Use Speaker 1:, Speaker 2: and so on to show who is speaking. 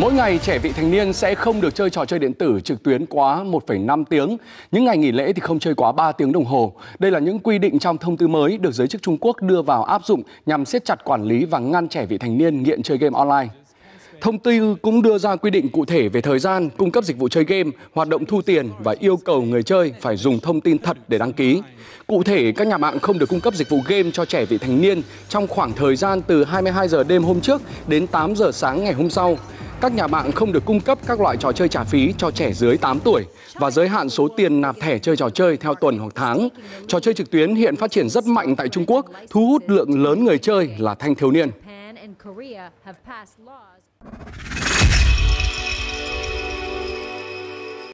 Speaker 1: Mỗi ngày trẻ vị thành niên sẽ không được chơi trò chơi điện tử trực tuyến quá 1,5 tiếng. Những ngày nghỉ lễ thì không chơi quá 3 tiếng đồng hồ. Đây là những quy định trong thông tư mới được giới chức Trung Quốc đưa vào áp dụng nhằm siết chặt quản lý và ngăn trẻ vị thành niên nghiện chơi game online. Thông tư cũng đưa ra quy định cụ thể về thời gian, cung cấp dịch vụ chơi game, hoạt động thu tiền và yêu cầu người chơi phải dùng thông tin thật để đăng ký. Cụ thể, các nhà mạng không được cung cấp dịch vụ game cho trẻ vị thành niên trong khoảng thời gian từ 22 giờ đêm hôm trước đến 8 giờ sáng ngày hôm sau các nhà mạng không được cung cấp các loại trò chơi trả phí cho trẻ dưới 8 tuổi và giới hạn số tiền nạp thẻ chơi trò chơi theo tuần hoặc tháng. Trò chơi trực tuyến hiện phát triển rất mạnh tại Trung Quốc, thu hút lượng lớn người chơi là thanh thiếu niên.